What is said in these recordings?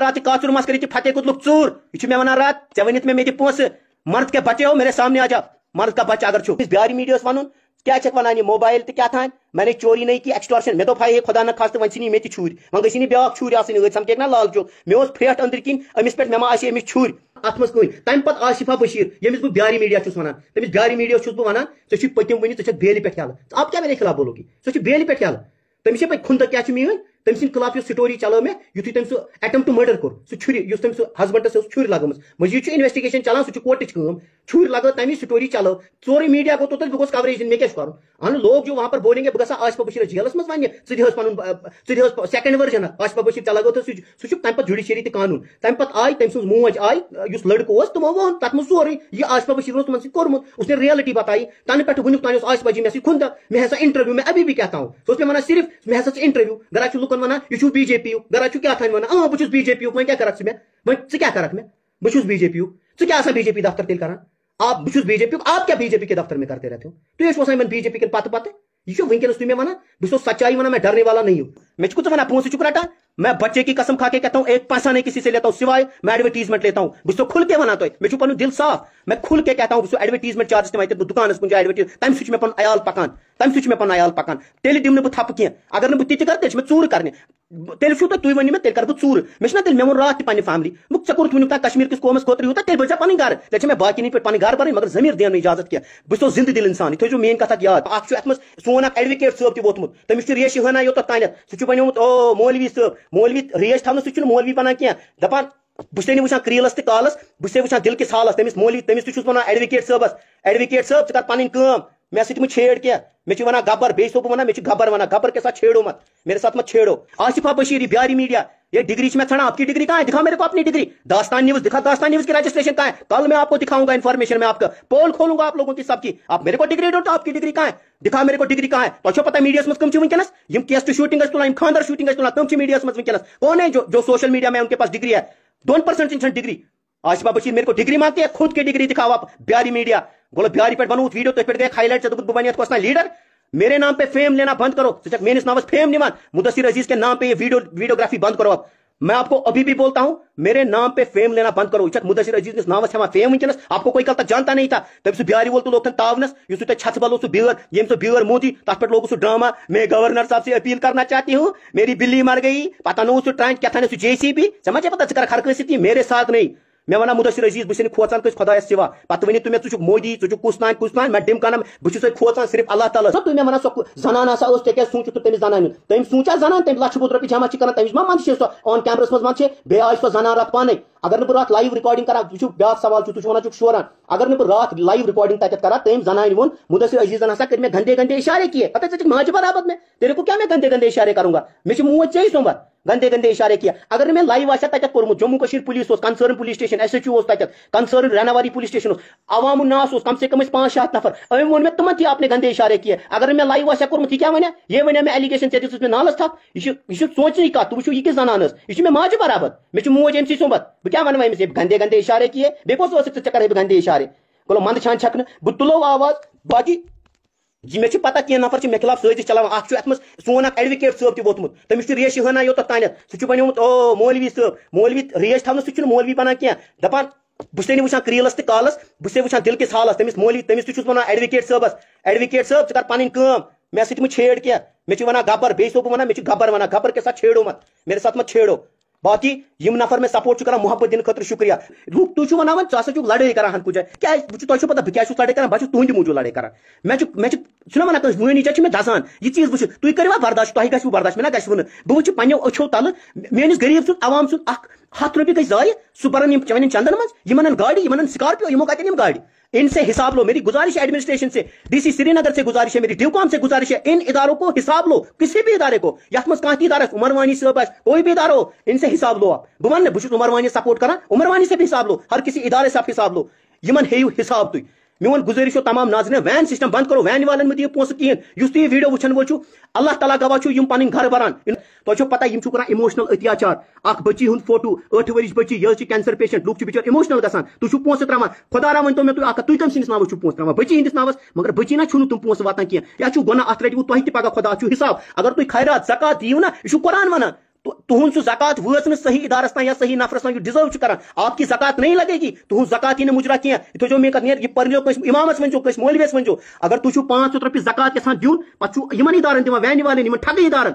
रात काचुर मस कर फतेह कुतलुक चूर यह मे वन रात ऐ वन मे मे पोस मर्द क्या बचे मेरे सामने आ जाओ मर्द का बच्चा अगर छो बिहारी मीडिया वन क्या वा मोबाइल तो क्या थान मैंने चोरी नहीं कि एक्सटॉर्शन मे दोप हे खुदा न खास्त वन सी मे तुर वन गई ब्या छुर समके ना लाल चौक मे फ्रेट अंदर किन अमिस पे मे मा अमिस अत मज तम पे आशिफा बशीर ये बह बिहारी मीडिया वन तमिस बिहारी मीडिया बह वन ऐसी तो पतम वन ऐसे तो बेल पे हेल अब तो क्या मेरे खिलाफ बोलोगी सो बेल पे हेल तमिस खुंद क्या मेन तम सिंद खिलाफ स्टोरी चलो मे यु तुम सह एटम टू मर्डर सुरी छुरी तम हजबंडस छुरी लगम मजीद इन्वेस्टिगेशन चलान सह कोर्ट छुरी लगे तमी स्टोरी चलो चोर मीडिया गो तोत बहुत कवरेज दिन मे क्या कर अहन लोग जो वहां पर बोलेंगे बह गा आसपा बशीर जेलस मे वन ऐस पुन सेकंड वर्जन आसिफा बशीर चल तो सह जुडिशरी तो कानून तम पे आई तम सज मोज आई लड़को तमो वो तक मज सोरे यह आसिफा बशीर तुम सोर्मुत उसने रियलिटी बताई तन पे वन आसिफा जी मे खुंदा मे इंटरव्यू मैं अभी भी कहता हूँ सो मे सिर्फ मे इंटरव्यू गरा लुक लूकन वन यह बीजेपी युक गरा क्या वन बहुत बीजेपी युक वह क्या करक मे वह क्या करक मे बहुत बीजेपी युक क्या बीजेपी दफ्तर तेल करान आप बहुत बीजेपी आप क्या बीजेपी के दफ्तर में करते रहते हो तुम तो वसान बीजेपी के पत पत यह वनस तुम मे वन बहुत सच्चाई वन मैं डरने वाला नहीं हूँ मे कुछ वन पोस रटान मैं बच्चे की कसम खा के कहता हूं एक पैसा नहीं किसी से लेता हूं सिवाय मैं एडवर्टीजमेंट लेता हूं बिस्सो खुल के बनाता है मैं चुपन दिल साफ मैं खुल के कहता हूं बिस्सो एडवर्टीजमेंट चार्ज ते दुकान कुछ एडवर्टीज तम सह मे पन अयाल पकान तम सह मे पन अयाल पकान तेल दिम बह थप कह अगर नीति तित कर तेल चूर कर तेल शू तुम वन मे तेल कर चूर मे तेल मे वो रात पे फैमिली वो ऐसे कोर्त वन कश्मीर किस कौमस खोतर यूत तेल बचा पी घर तेल मे बाकी पे पे घर भर मगर जमीर दिन इजाजत क्या बो जिंद दिल इंसान यह थो मेन कथ याद अत सोन एडवकेट सब तोतमुत तमिस तो रेश हना योत तो तान सह बनोमुत ओ मौलवी सब मौलवी रेश थो सह मौलवी बनान क्या दपान बस वहाँ क्रीलस तो कालस बस वहाँ हालस तमिस मौलवी तमिस तुस वन एडवकेट सबस एडवकेट सब ऐ कर पम मे सत छेड़ क्या मे वा गबर बे सो वन मे गबर वन गबर के साथ छेड़ो मत मेरे साथ मत छेड़ो आसिफा बशीर ये मीडिया ये डिग्री मैं छड़ा आपकी डिग्री कहा है दिखा मेरे को अपनी डिग्री दास्तान न्यूज दिखा दास्तान न्यूज की रजिस्ट्रेशन कहा है कल मैं आपको दिखाऊंगा इन्फॉर्मेशन में आपका पोल खोलूंगा आप लोगों की सबकी आप मेरे को डिग्री डोट आपकी डिग्री कहा है दिखा मेरे को डिग्री कहा है तो अच्छा पता मीडिया में कम वनस यम केस शूटिंग तुला खानदार शूटिंग तुला कम मीडिया में वनस कौन है जो जो सोशल मीडिया में उनके पास डिग्री है दोन परसेंट डिग्री आशिफा बशीर मेरे को डिग्री मांगते हैं खुद की डिग्री दिखाओ आप प्यारी मीडिया बोलो बिहारी पे बनू वीडियो तो पे देख हाईलाइट से बुबानियत कोसना लीडर मेरे नाम पे फेम लेना बंद करो चचक मेन नाम नावस फेम मान मुदसर अजीज के नाम पे ये वीडियो वीडियोग्राफी बंद करो अब मैं आपको अभी भी बोलता हूं मेरे नाम पे फेम लेना बंद करो इचक मुदसर अजीज नाम से हमा फेम वंकनस आपको कोई कल तक जानता नहीं था तब सु बिहारी बोलते लोग तावनस यू सु तो छत बलो सु बियर ये सु तो बियर मोदी तथ तो पे लोगों सु ड्रामा मैं गवर्नर साहब से अपील करना चाहती हूँ मेरी बिल्ली मर गई पता नहीं सु ट्रांच क्या था सु जेसीबी समझे पता कर खरकसी मेरे साथ नहीं मे वन मुदसर अजीज बहुत खोचान कस खुदा सिवा पत वन तुम मे मोदी चुक कुस नान कुस नान मैं डिम कान बहुत खोचान सिर्फ अल्लाह ताल तुम मे वन सो जनान हा ते क्या सोच तुम तेज जनान तुम सोचा जनान तुम लक्ष बुत रुपये जमा कर तमिस मा मंद सो ऑन कैमरस मज मंद बे आई सो जनान रात पान अगर ना रात लाइव रिकॉर्डिंग करा तुम ब्या सवाल तुम शोरान अगर ना रात लाइव रिकॉर्डिंग तथा करा तुम जनान वो मुदसर अजीजन हा कर मे गंदे गंदे इशारे किए पता माज बराबर मे तेरे को क्या मैं गंदे गंदे इशारे करूंगा मे मोज चाहिए सोमवार गंदे गंदे इशारे किया अगर मैं लाइव आशा तक कोर्मु जम्मू कश्मीर पुलिस उस concern police station S H O तक कंसर्न रानावारी पुलिस स्टेशन उस अवाम नास उस कम से कम पांच शात नफर अभी वो मे तुम आपने गंदे इशारे किए अगर मैं लाइव आशा कर्म क्या वन ये वन मैं एलिगेशन से दिखे नालस था यह सोचने का वो यह जनान यह माज बराबर मे मोज अम्स सोबत बह क्या वन वे गंदे गंदे इशारे किए बेस गंदे इशारे बोलो मंद छान छकन बह तुलो आवाज बाकी जी मे पता कह नफर मे खिलाफ साजिश चलान अत सोन एडवकेट सब तोतमुत तमिस रेश हना योत तानत सह बनो ओ मौलवी सब मौलवी रेश थवन सह मौलवी बनान क्या बुस बस वाँ क्रीलस तो कालस बुस वाँ दिल किस हालस तमिस मौलवी तमिस तुस वन एडवकेट सबस एडवकेट सब कर पन मे सत मत छेड़ क्या मे वा गबर बे बह वन मे गबर वा गबर के साथ छेड़ो मत मेरे साथ मत छेड़ो बाकी यम नफर मे सपोर्ट कर मोहब्बत दिन खुद शुक्रिया लूक तुम वन चुक लड़ाई करान कुछ क्या तुम पता बहुत लड़ाई करान बहुत तुंद मूजूब लड़ाई करान मैं मैं वन वनी चे मे दसान यह चीज वो तुम कर बर्दाश्त तुह गु बर्दाश्त मैं ना गुन बहुत वो पनो तल मेस गरीब सुंद आवाम सुंद हथ रुपये गई जाय सह बरन चंदन मन गाड़ी इन स्कॉर्पियो यमो कतन गाड़ी इनसे हिसाब लो मेरी गुजारिश एडमिनिस्ट्रेशन से डीसी श्रीनगर से गुजारिश है मेरी ड्यूकॉम से गुजारिश है इन इदारों को हिसाब लो किसी भी इदारे को यहां कहां की इदारा उमरवानी से सब कोई भी इदारो इनसे हिसाब लो आप बह वन बहुत उमरवानी सपोर्ट करा उमरवानी से भी हिसाब लो हर किसी इदारे से आप हिसाब लो इन हेयू हिसाब तुम मोन गुजारिश तमाम नाजन वैन सिस्टम बंद करो वैन वाले मत पोस कहें तुम तुम वीडियो वो वो अल्लाह तला गवाह पे घर बनान तुम तो पता यम कर इमोशनल अत्याचार अख बची हूं फोटो अठ वरी बची यह कैंसर पेशेंट लूक बिचार इमोशनल ग तुम पोस त्रा खुदा रा तो मे तुम तुम कम संदिस नावस पोस त्रा बची हिंदिस नावस मगर बची ना तुम पोस वाता कह यह गुना अत रटू तुम्हें पगा खुदा हिसाब अगर तुम खैरा जकत दीव ना यह कुरान वन तुहद जक़ात वज ना सही इदारस ना या सही नफरस ना डिजर्व कर आपकी जकत नहीं लगेगी तुहद जक़ात यह मुजरा कह तुझो मे कत यह इमाम वनो कस मोलवेस वनो अगर तुम पांच हथ रुपये जकत यहां दिन पे इन इदारन दिवान वैन वाले ठगे इदारन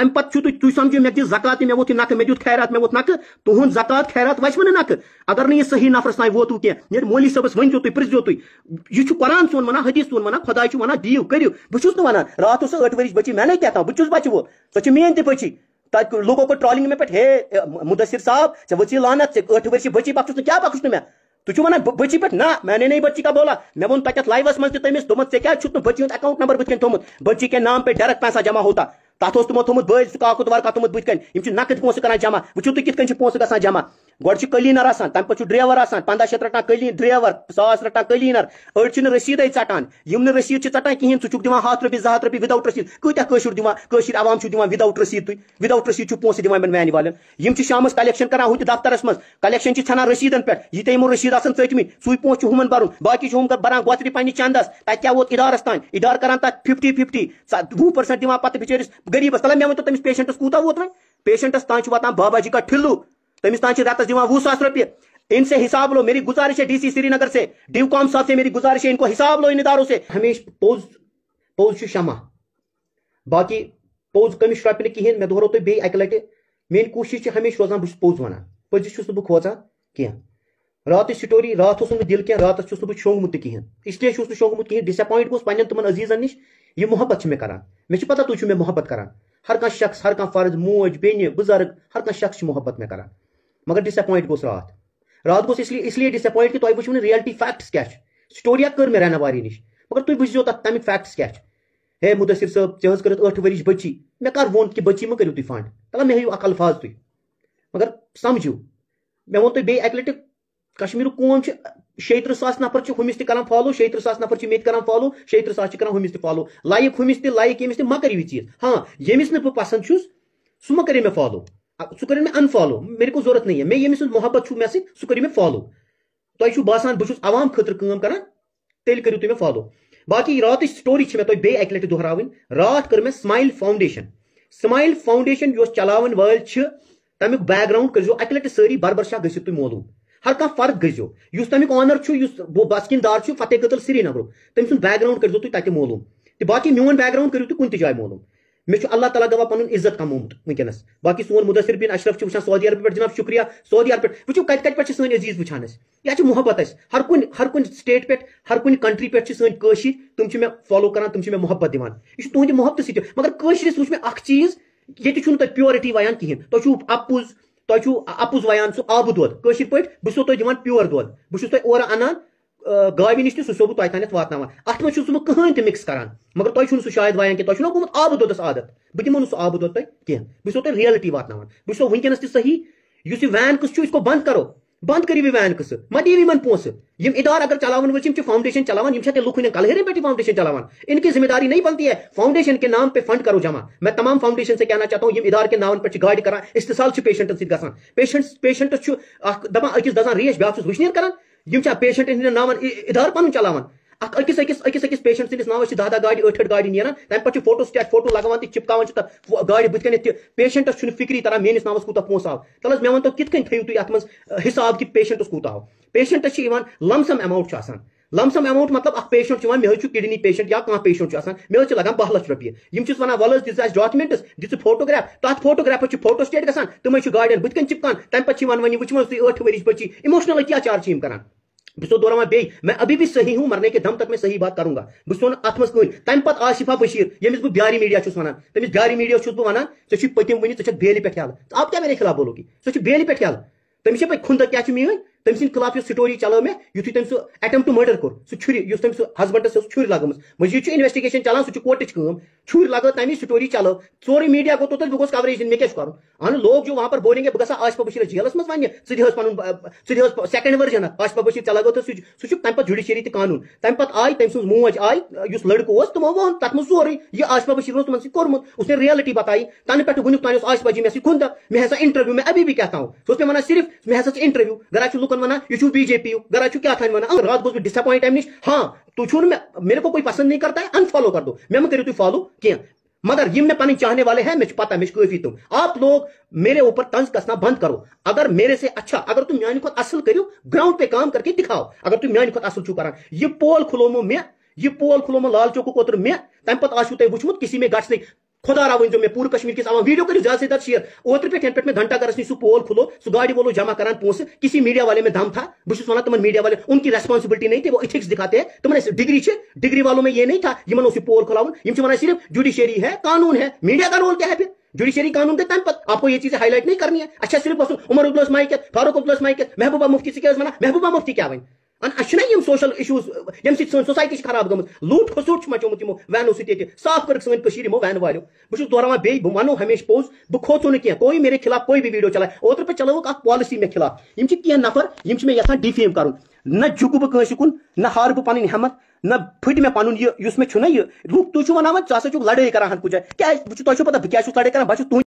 अम पे तुम समझो मे दिस जक़ात मे वोत नक मे दुत खैरात मे वो नक तुह जकत खैरत वच ना नक अगर ना सही नफरस ना वो कह ये मोली सबस वो तुम पृजो तुम यह कुरान सोन वन हदीस सोन वन खुदा वन दीव करू बहुत ना वन रात सा अठ वरी बची मैंने क्या बच्चुस बचि वो सो मे तची तक लोगों को ट्रॉलिंग में पे हे मुदसर साहब चे वो लानत चे अठ वर्षी बची पक्ष क्या पक्ष मैं तु छु बची पे ना मैंने नहीं बची का बोला मे वो तक लाइव मज तमिस दोम चे क्या छु बची हूं अकाउंट नंबर बुत थोमुत बची के नाम पे डायरेक्ट पैसा जमा होता तथ तुम थोमुत बल काकुत वर्का थोमुत बुत नकद पोस करा जमा वो तुम तो कित पोस गसा जमा गोड कलीनर आसान तमें पे ड्रेवर आसान पंद्रह शत रटा कलीन ड्रेवर सास रटा कलीनर अड़ी रसीद चटान यम रसीद चटान कहें चुक दिवान हाथ रुपये जहा रुपये विदाउट रसीद कूतर दिवान आवाम दिवान विदाउट रसीद तुम विदाउट रसीद पोसे दिवान मैन वाले शाम कलेक्शन करा हूं दफ्तर मज कलेक्शन छाना रसीदन पे ये यमो रसीद आसान चटम सू पोस हम बरुन बाकी हम बरान गोतरी पे चंदस तक क्या वो इदारस तान इदार करान तक फिफ्टी फिफ्टी वह पर्सेंट दिवान पे बिचारिस गरीबस तला मे वो तमिस पेशेंटस कूत वो पेशेंटस तान वा बाबा जी का ठिलू तमिस तान रत वह सास रुपये इनसे हिसाब लो मेरी गुजारिश है डीसी श्रीनगर से डीवकॉम साहब से मेरी गुजारिश है इनको हिसाब लो इन इदारों से हमेश पोज पोज शमा बाकी पोज कमिश रोपने कहें मैं दोहरो तो तुम बे अक मेन कोशिश है हमेशा रोजान बहुत पोज वन पजिस बह खोजान क्या रात स्टोरी रात ओस दिल क्या रात बहुत शोंगमुत कहें इसलिए शोंगमुत कहें डिसपॉइंट गोस पन्न तुम अजीजन नश यह मोहब्बत मे करान मे पता तुम मे मोहब्बत करान हर कह शख्स हर कह फर्ज मोज बेन बुजुर्ग हर कह शख्स मोहब्बत मे करान मगर डिसअपॉइंट गोस रात रात गोस इसलिए इसलिए डिसअपॉइंट कि तुम वो रियलिटी फैक्ट्स क्या स्टोरिया कर मे रहन वारी नश मगर तुम बुझो तक तमिक फैक्ट्स क्या हे मुदसिर सब ऐ कर तो अठ वरिश बची मे कर वो कि बची मू करू तुम फंड तला मे हू अक अल्फाज तुम मगर समझू मे वो तुम बे अक लटि कश्मीर कौम शेत्र सास नफर हमस तान फालो शेत्र सास नफर मे तान फालो शेत्र सास हमस फॉलो लाइक हमस लाइक यमस मा करू चीज हाँ यमस ना बह पसंद छुस सह मे फालो सुकरन में अनफॉलो मेरे को जरूरत नहीं है मैं ये मिस मोहब्बत मे सुकरी में फॉलो तो तुम बसान बहुत आवाम खुद कम करान तेल करू तुम फॉलो बाकी रात स्टोरी मे तुम बे अक लटि दोहरावन रात कर मैं स्माइल फाउंडेशन स्माइल फाउंडेशन यो चलावन वल तमिक बैकग्राउंड करो अक लटि सारी बरबर शाह गु तुम तो मोलूम हर कह फर्क गो तमिक ऑनर बस्किनदार फतेह कतल श्रीनगर तुम सुद बैकग्राउंड करो तुम तक मोलूम तो बाकी मोन बैकग्राउंड करू तुम कुछ जाए मोलूम मे अल्लाह तला गवा पुन इज्जत कमोमुत वस बाकी सोन मुदसर बिन अशरफ वा सऊदी अरब पे जनाब शुक्रिया सऊदी अरब पे वो कत कत पे सन अजीज वहान यह मोहब्बत अस हर कुन हर कुन स्टेट पे हर कुन कंट्री पे सी तुम मे फॉलो करान तुम मे मोहब्बत दिवान यह तुहद मोहब्बत सी मगर कशरस वो मैं अख चीज ये तुम प्योरिटी वायान कहें तुम अपुज तुम अपुज वायान सह आबू दोद पे बो तुम दिवान प्योर दोद बहुत तुम और अनान گاوِ نِش تہِ سُہ چھُسو بہٕ تۄہہِ تانٮ۪تھ واتناوان اَتھ منٛز چھُس نہٕ بہٕ کٕہٕنۍ تہِ مِکٕس کران مگر تۄہہِ چھُنہٕ سُہ شاید وایان کینٛہہ تۄہہِ چھُو نہ گوٚمُت آبہٕ دۄدَس عادت بہٕ دِمو نہٕ سُہ آبہٕ دۄد تۄہہِ کینٛہہ بہٕ چھُسو تۄہہِ رِیَلٹی واتناوان بہٕ چھُسو وٕنکٮ۪نَس تہِ صحیح یُس یہِ وین قٕصہٕ چھُ یہِ کو بنٛد کرو بنٛد کٔرِو یہِ وین قٕصہٕ مہ دِیِو یِمن پونٛسہٕ یِم اِدارٕ اگر چلاون وٲلۍ چھِ یِم چھِ فاوڈیشن چلاوان یِم چھا تیٚلہِ لُکھ ہٕنٛدٮ۪ن کلہرن پٮ۪ٹھ فاوڈیشن چلاوان इनकी जिम्मेदारी नहीं बनती है फाउंडेशन के नाम पे फंड करो जमा मैं तमाम फाउंडेशन से कहना चाहता हूँ ये इदार के नाम पे गाइड करा इस्तेसाल पेशेंटन सत ग पेशेंट पेशेंटस दपान अकिस दजान रेश ब्या वुशनियर करान पेशेंट हंद नाव इदार पुन चलान अकिस अकिस पेशेंट संदिस नाव दह दह गाड़ी अठ अठ गाड़ नान तमें फोटो स्टैट फोटो लगान चिपकान गाड़ बुत पेशेंटस फिक्री तरह मेस नाव कूत पोस आव तल मे वो कित कन तुम अत हिसाब कि पेशेंट कूत आव patients lump sum amount lump sum amount मतलब अ पेशेंट मे किडनी पेशेंट या कह पेशेंट मे लगान बह लक्ष रुपये वन वल दिस डॉक्यूमेंट्स दि फोटोग्राफ तथ फोटोग्राफस फोटो स्टेट ग तुम्हें गाड़ियन बुत चिपकान तमें पे वन वो वो तुम ठ वरी बची इमोशनल अत्याचार चार्ज करान बहुत दौरान बे मैं अभी भी सही हूँ मरने के दम तक मैं सही बात करूंगा बहुत वन अत मह कहीं तम पे आशिफा बशीर ये बहुत ब्यारी मीडिया चुस वन तमिस तो ब्यारी मीडिया चुस वन ऐसी पतम बेल पे हेल तो आप क्या मेरे खिलाफ बोलोगी सो तो बेल पे हेल तमिस पे खुंद क्या मे तम सद खिलाफ यह स्टोरी चलो मे यु तुम सह एटम टू मर्डर कर सह छुरी उस तम सह हजबंडस छुरी लग मजीद इन्वेस्टिगेशन चलान सह कोर्ट छुरी लग तमी स्टोरी चलो सोरे मीडिया गो तो बहुत कवरेज दिन मे क्या अन लोग जो वहां पर बोलेंगे बहुत आशपा बशीर जेलस मज वन सह सेकंड वर्जन आशपा बशीर चला गो सह तम जुडिशरी तो कानून तम पे आई तम सज मोज आई उस लड़को तमो वो तथ मज सोरे यह आशपा बशीर तुम्हें कर्मुत उसने रियलिटी बताई तन पे वन तुम आशपा जी मे गुंद मे हा इंटरव्यू मैं अभी भी कहता हूँ सो पे सिर्फ मे हा इंटरव्यू गरा लुकन वन यह बीजेपी गरा क्या थान वन रात गोस डिसअपॉइंट अमिश हाँ तुम्हें मे मेरे को कोई पसंद नहीं करता है अनफॉलो कर दो मे मू करो तुम फॉलो कह मगर जिम में पानी चाहने वाले हैं मुझे पता मिश कोई तुम आप लोग मेरे ऊपर तंज कसना बंद करो अगर मेरे से अच्छा अगर तुम मैंने खुद असल करो ग्राउंड पे काम करके दिखाओ अगर तुम मैंने खुद असल करान यह पोल खुलोमो मे यह पोल खुलोमो लाल चौक ओतर मे आशु तुम वो किसी में गट खुदा रावन मे पूरे कश्मीर किस आवाम वीडियो करो ज्यादा से ज्यादा शेयर ओतर पे पे मैं घंटा करस सू पोल खुलो सू गाड़ी वो जमा करान पोस किसी मीडिया वाले में दम था बहुत वन तुम मीडिया वाले उनकी रेस्पॉन्सिबिलिटी नहीं थी वो इथिक्स दिखाते हैं तुमने डिग्री से डिग्री वालों में ये नहीं था इन पोल खुलावन वन सिर्फ जुडिशरी है कानून है मीडिया का रोल क्या है फिर जुडिशरी कानून के तम पर आपको ये चीजें हाईलाइट नहीं करनी है अच्छा सिर्फ उमर उब्लोस माइक फारूक उब्लोस माइक महबूबा मुफ्ती से क्या महबूबा मुफ्ती क्या वही અન આ છનાયમ સોશિયલ ઇશ્યુઝ યમ છ સુન સોસાયટીસ ખરાબ ગોમ લોટ ફસુર છ મચોમ તીમો વાન સોસિટી સાફ કરસન પશીરી મો વાન વાલો બછો તોરા બે બમનો ખમેસ પોસ બખોસો ન કે કોઈ મેરે ખિલાફ કોઈ ભી વિડિયો ચલાય ઓતર પે ચલાવ કત પોલિસી મે ખિલાફ યમ છ કે નફર યમ છ મે યસન ડિફેમ કર ન જુગબ કહી શક ન હારબ પન હમત ન ફુટ મે કાનન ય યુસ મે છ નય રુક તુ છ મનામ તાસા છ લડાઈ કરહન કુજે કે તુ છ પતા કે આ છ તડાઈ કર બછો તુ